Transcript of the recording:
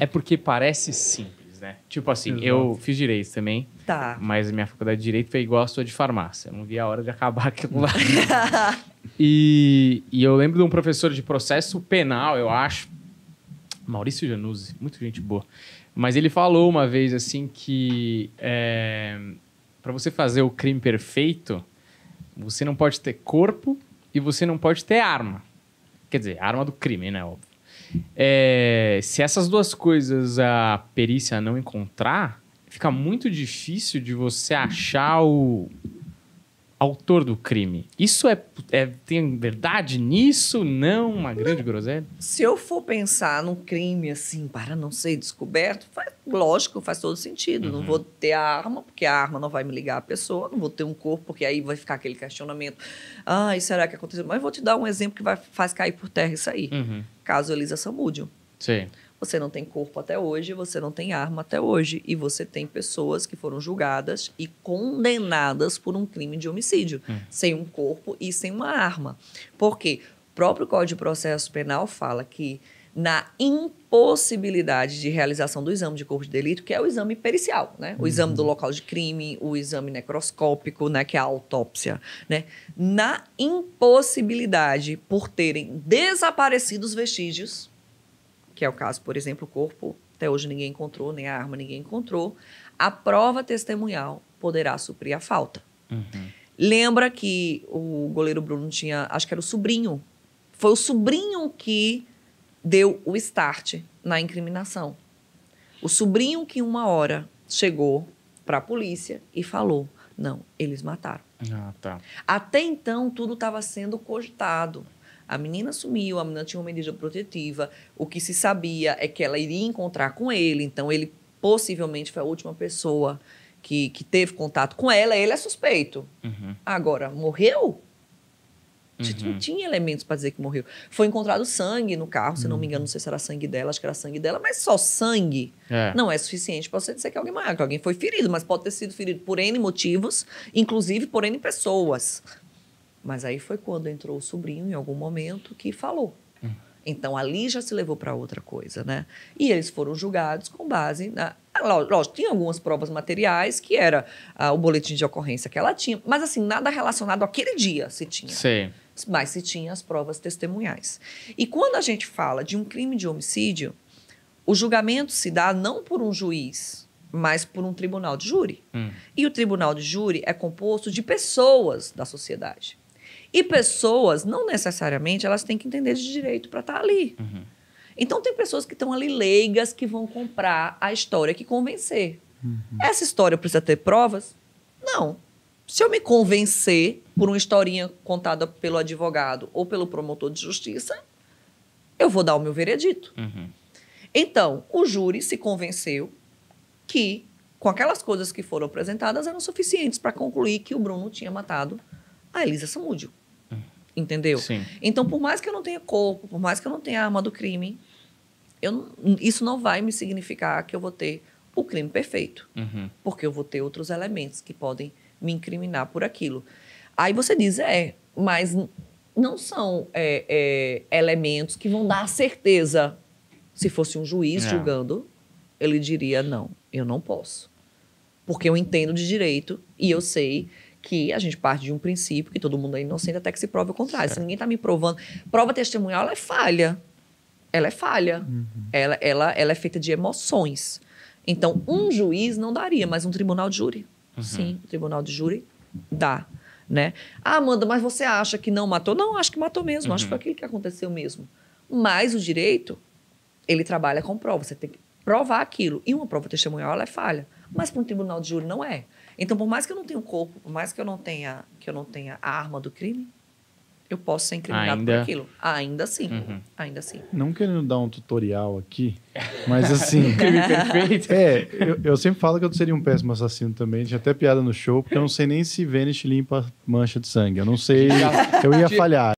É porque parece simples, né? Tipo assim, Exato. eu fiz direito também. Tá. Mas minha faculdade de direito foi igual a sua de farmácia. Eu não vi a hora de acabar aquilo lá. e, e eu lembro de um professor de processo penal, eu acho. Maurício Januzzi, muito gente boa. Mas ele falou uma vez assim que é, eh, para você fazer o crime perfeito, você não pode ter corpo e você não pode ter arma. Quer dizer, arma do crime, né? Óbvio. É, se essas duas coisas a perícia não encontrar, fica muito difícil de você achar o, autor do crime. Isso é, é tem verdade nisso? Não, uma grande groselha. Se eu for pensar num crime assim para não ser descoberto, faz, lógico, faz todo sentido. Uhum. Não vou ter a arma porque a arma não vai me ligar à pessoa. Não vou ter um corpo porque aí vai ficar aquele questionamento. Ah, e será que aconteceu? Mas vou te dar um exemplo que vai, faz cair por terra isso aí. Uhum. Caso Elisa Samúdio. Sim. Você não tem corpo até hoje, você não tem arma até hoje. E você tem pessoas que foram julgadas e condenadas por um crime de homicídio, hum. sem um corpo e sem uma arma. Porque o próprio Código de Processo Penal fala que na impossibilidade de realização do exame de corpo de delito, que é o exame pericial, né? O uhum. exame do uhum. local de crime, o exame necroscópico, né, que é a autópsia, né? Na impossibilidade por terem desaparecido os vestígios que é o caso, por exemplo, o corpo, até hoje ninguém encontrou, nem a arma ninguém encontrou, a prova testemunhal poderá suprir a falta. Uhum. Lembra que o goleiro Bruno tinha, acho que era o sobrinho, foi o sobrinho que deu o start na incriminação. O sobrinho que uma hora chegou para a polícia e falou: não, eles mataram. Ah, tá. Até então tudo estava sendo cogitado. A menina sumiu, a menina tinha uma medida protetiva. O que se sabia é que ela iria encontrar com ele, então ele possivelmente foi a última pessoa que, que teve contato com ela. Ele é suspeito. Uhum. Agora, morreu? Uhum. Não tinha elementos para dizer que morreu. Foi encontrado sangue no carro, se uhum. não me uhum. engano, não sei se era sangue dela, acho que era sangue dela, mas só sangue é. não é suficiente para você dizer que alguém matou, que alguém foi ferido, mas pode ter sido ferido por N motivos, inclusive por N pessoas. Mas aí foi quando entrou o sobrinho, em algum momento, que falou. Hum. Então ali já se levou para outra coisa, né? E eles foram julgados com base na. Ah, lógico, tinha algumas provas materiais, que era ah, o boletim de ocorrência que ela tinha, mas assim, nada relacionado àquele dia se tinha. Sim. Mas se tinha as provas testemunhais. E quando a gente fala de um crime de homicídio, o julgamento se dá não por um juiz, mas por um tribunal de júri. Hum. E o tribunal de júri é composto de pessoas da sociedade. E pessoas, não necessariamente, elas têm que entender de direito para estar tá ali. Uhum. Então, tem pessoas que estão ali leigas que vão comprar a história que convencer. Uhum. Essa história precisa ter provas? Não. Se eu me convencer por uma historinha contada pelo advogado ou pelo promotor de justiça, eu vou dar o meu veredito. Uhum. Então, o júri se convenceu que, com aquelas coisas que foram apresentadas, eram suficientes para concluir que o Bruno tinha matado a Elisa Samúdio entendeu? Sim. Então, por mais que eu não tenha corpo, por mais que eu não tenha arma do crime, eu, isso não vai me significar que eu vou ter o crime perfeito, uhum. porque eu vou ter outros elementos que podem me incriminar por aquilo. Aí você diz, é, mas não são é, é, elementos que vão dar certeza. Se fosse um juiz não. É. julgando, ele diria, não, eu não posso. Porque eu entendo de direito e eu sei que a gente parte de um princípio que todo mundo é inocente até que se prove o contrário. Certo. Se ninguém está me provando, prova testemunhal ela é falha. Ela é falha. Uhum. Ela, ela, ela é feita de emoções. Então, um juiz não daria, mas um tribunal de júri. Uhum. Sim, o tribunal de júri dá. Né? Ah, Amanda, mas você acha que não matou? Não, acho que matou mesmo. Uhum. Acho que foi uhum. aquilo que aconteceu mesmo. Mas o direito, ele trabalha com prova. Você tem que provar aquilo. E uma prova testemunhal, ela é falha. Mas para um tribunal de júri, não é. Então, por mais que eu não tenha o corpo, por mais que eu não tenha, que eu não tenha a arma do crime, eu posso ser incriminado ainda... por aquilo. Ainda assim. Uhum. Ainda assim. Não querendo dar um tutorial aqui, mas assim. crime perfeito. É, eu, eu, sempre falo que eu seria um péssimo assassino também. Tinha até piada no show, porque eu não sei nem se Vênus limpa mancha de sangue. Eu não sei. eu ia falhar.